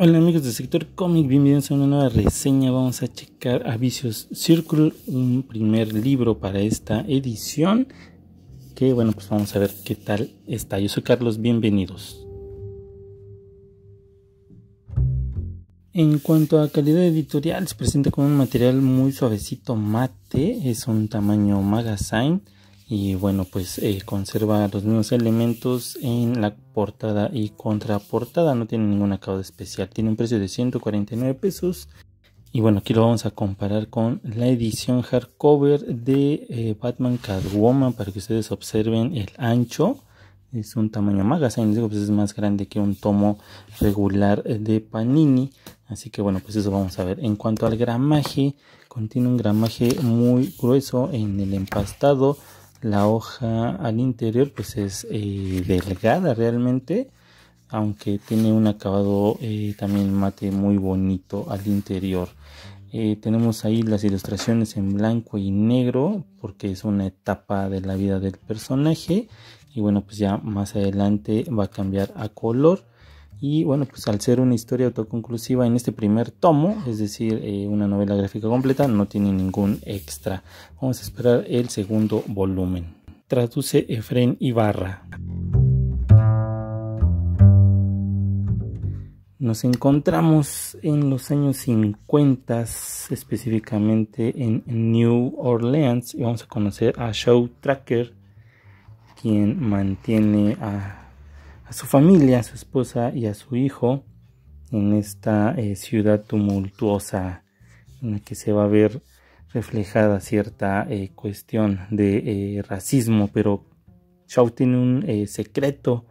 Hola amigos del sector cómic, bienvenidos a una nueva reseña. Vamos a checar a Vicious Circle, un primer libro para esta edición. Que bueno, pues vamos a ver qué tal está. Yo soy Carlos, bienvenidos. En cuanto a calidad editorial, se presenta con un material muy suavecito mate, es un tamaño magazine y bueno pues eh, conserva los mismos elementos en la portada y contraportada no tiene ninguna cauda especial tiene un precio de 149 pesos y bueno aquí lo vamos a comparar con la edición hardcover de eh, Batman Catwoman para que ustedes observen el ancho es un tamaño magazine digo pues es más grande que un tomo regular eh, de Panini así que bueno pues eso vamos a ver en cuanto al gramaje contiene un gramaje muy grueso en el empastado la hoja al interior pues es eh, delgada realmente aunque tiene un acabado eh, también mate muy bonito al interior eh, tenemos ahí las ilustraciones en blanco y negro porque es una etapa de la vida del personaje y bueno pues ya más adelante va a cambiar a color y bueno, pues al ser una historia autoconclusiva en este primer tomo, es decir, eh, una novela gráfica completa, no tiene ningún extra. Vamos a esperar el segundo volumen. Traduce Efren Ibarra. Nos encontramos en los años 50, específicamente en New Orleans, y vamos a conocer a Show Tracker, quien mantiene a a su familia, a su esposa y a su hijo en esta eh, ciudad tumultuosa en la que se va a ver reflejada cierta eh, cuestión de eh, racismo, pero Shaw tiene un secreto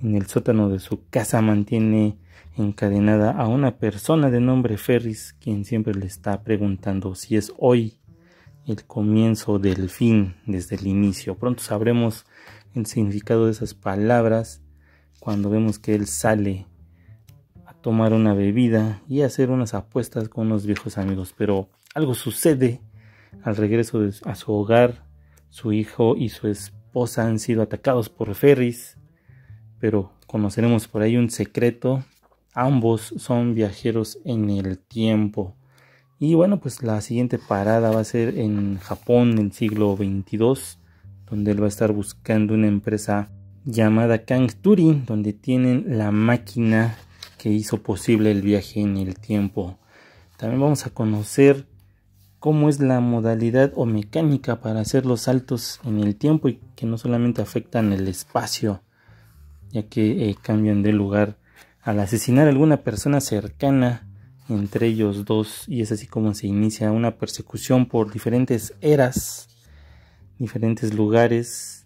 en el sótano de su casa, mantiene encadenada a una persona de nombre Ferris, quien siempre le está preguntando si es hoy el comienzo del fin desde el inicio. Pronto sabremos el significado de esas palabras cuando vemos que él sale a tomar una bebida y a hacer unas apuestas con unos viejos amigos. Pero algo sucede al regreso a su hogar. Su hijo y su esposa han sido atacados por ferries, pero conoceremos por ahí un secreto. Ambos son viajeros en el tiempo. Y bueno, pues la siguiente parada va a ser en Japón, en el siglo 22, donde él va a estar buscando una empresa llamada Kang Kangturi, donde tienen la máquina que hizo posible el viaje en el tiempo. También vamos a conocer cómo es la modalidad o mecánica para hacer los saltos en el tiempo y que no solamente afectan el espacio, ya que eh, cambian de lugar al asesinar a alguna persona cercana entre ellos dos y es así como se inicia una persecución por diferentes eras, diferentes lugares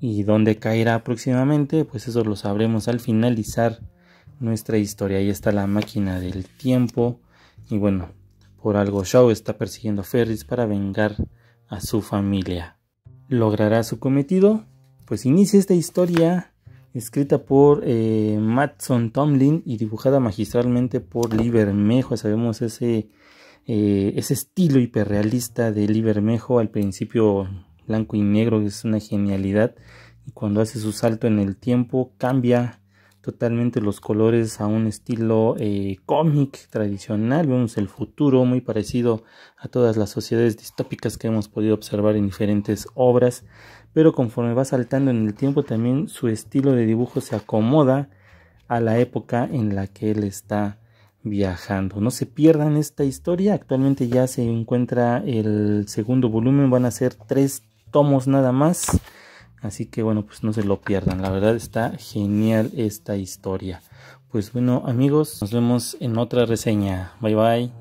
y dónde caerá próximamente, pues eso lo sabremos al finalizar nuestra historia. Ahí está la máquina del tiempo y bueno, por algo Shaw está persiguiendo a Ferris para vengar a su familia. ¿Logrará su cometido? Pues inicia esta historia escrita por eh, Matson Tomlin y dibujada magistralmente por Livermejo. Sabemos ese, eh, ese estilo hiperrealista de Livermejo. al principio blanco y negro, es una genialidad. Y cuando hace su salto en el tiempo, cambia totalmente los colores a un estilo eh, cómic tradicional. Vemos el futuro muy parecido a todas las sociedades distópicas que hemos podido observar en diferentes obras. Pero conforme va saltando en el tiempo, también su estilo de dibujo se acomoda a la época en la que él está viajando. No se pierdan esta historia. Actualmente ya se encuentra el segundo volumen. Van a ser tres tomos nada más. Así que bueno, pues no se lo pierdan. La verdad está genial esta historia. Pues bueno amigos, nos vemos en otra reseña. Bye bye.